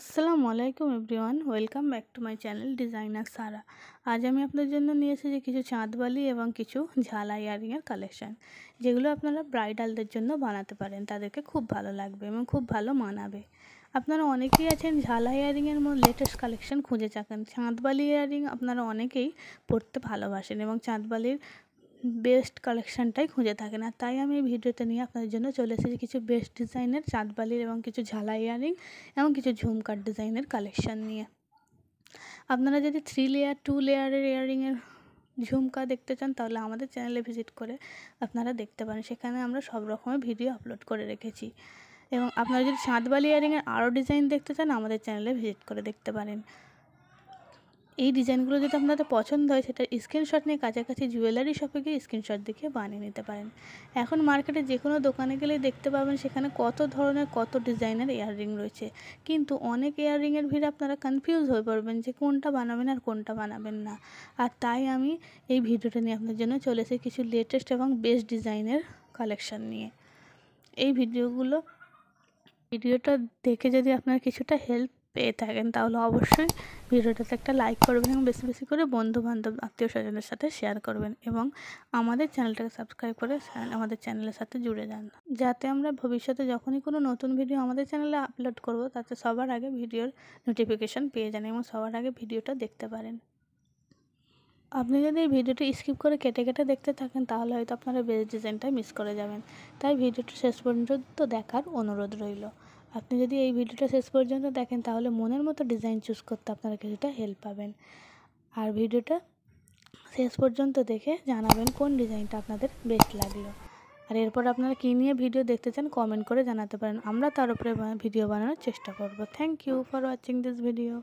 আসসালামু আলাইকুম everyone welcome back to my channel designer Sara আজ আমি আপনার জন্য নিয়ে এসেছি কিছু চাঁদবালি এবং কিছু ঝালা ইয়ারিংয়ের কালেকশান যেগুলো আপনারা ব্রাইডালদের জন্য বানাতে পারেন তাদেরকে খুব ভালো লাগবে এবং খুব ভালো মানাবে আপনারা অনেকেই আছেন ঝালা ইয়ারিংয়ের লেটেস্ট কালেকশন খুঁজে থাকেন চাঁদবালি ইয়ারিং আপনারা অনেকেই পড়তে ভালোবাসেন এবং চাঁদবালির বেস্ট কালেকশানটাই খুঁজে থাকে না তাই আমি এই ভিডিওটা নিয়ে আপনাদের জন্য চলে এসেছি কিছু বেস্ট ডিজাইনের চাঁদবালির এবং কিছু ঝালা ইয়ারিং এবং কিছু ঝুমকার ডিজাইনের কালেকশান নিয়ে আপনারা যদি থ্রি লেয়ার টু লেয়ারের ইয়াররিংয়ের ঝুমকা দেখতে চান তাহলে আমাদের চ্যানেলে ভিজিট করে আপনারা দেখতে পারেন সেখানে আমরা সব রকমের ভিডিও আপলোড করে রেখেছি এবং আপনারা যদি চাঁদবালি ইয়ারিংয়ের আরও ডিজাইন দেখতে চান আমাদের চ্যানেলে ভিজিট করে দেখতে পারেন এই ডিজাইনগুলো যদি আপনাদের পছন্দ হয় সেটা স্ক্রিনশট নিয়ে কাছাকাছি জুয়েলারি শপে গিয়ে স্ক্রিনশট দেখে বানিয়ে নিতে পারেন এখন মার্কেটে যে কোনো দোকানে গেলে দেখতে পাবেন সেখানে কত ধরনের কত ডিজাইনের ইয়াররিং রয়েছে কিন্তু অনেক ইয়াররিংয়ের ভিড়ে আপনারা কনফিউজ হয়ে পড়বেন যে কোনটা বানাবেন আর কোনটা বানাবেন না আর তাই আমি এই ভিডিওটা নিয়ে আপনার জন্য চলে এসে কিছু লেটেস্ট এবং বেস্ট ডিজাইনের কালেকশান নিয়ে এই ভিডিওগুলো ভিডিওটা দেখে যদি আপনার কিছুটা হেল্প পেয়ে থাকেন তাহলে অবশ্যই ভিডিওটাতে একটা লাইক করবেন এবং বেশি বেশি করে বন্ধু বান্ধব আত্মীয় স্বজনের সাথে শেয়ার করবেন এবং আমাদের চ্যানেলটাকে সাবস্ক্রাইব করে আমাদের চ্যানেলের সাথে জুড়ে যান যাতে আমরা ভবিষ্যতে যখনই কোনো নতুন ভিডিও আমাদের চ্যানেলে আপলোড করব তাতে সবার আগে ভিডিওর নোটিফিকেশান পেয়ে যান এবং সবার আগে ভিডিওটা দেখতে পারেন আপনি যদি এই ভিডিওটি স্কিপ করে কেটে কেটে দেখতে থাকেন তাহলে হয়তো আপনারা বেস্ট ডিজাইনটা মিস করে যাবেন তাই ভিডিওটি শেষ পর্যন্ত দেখার অনুরোধ রইল আপনি যদি এই ভিডিওটা শেষ পর্যন্ত দেখেন তাহলে মনের মতো ডিজাইন চুজ করতে আপনারা কিছুটা হেল্প পাবেন আর ভিডিওটা শেষ পর্যন্ত দেখে জানাবেন কোন ডিজাইনটা আপনাদের বেস্ট লাগলো আর এরপর আপনারা কী নিয়ে ভিডিও দেখতে চান কমেন্ট করে জানাতে পারেন আমরা তার উপরে ভিডিও বানানোর চেষ্টা করব thank you for watching this video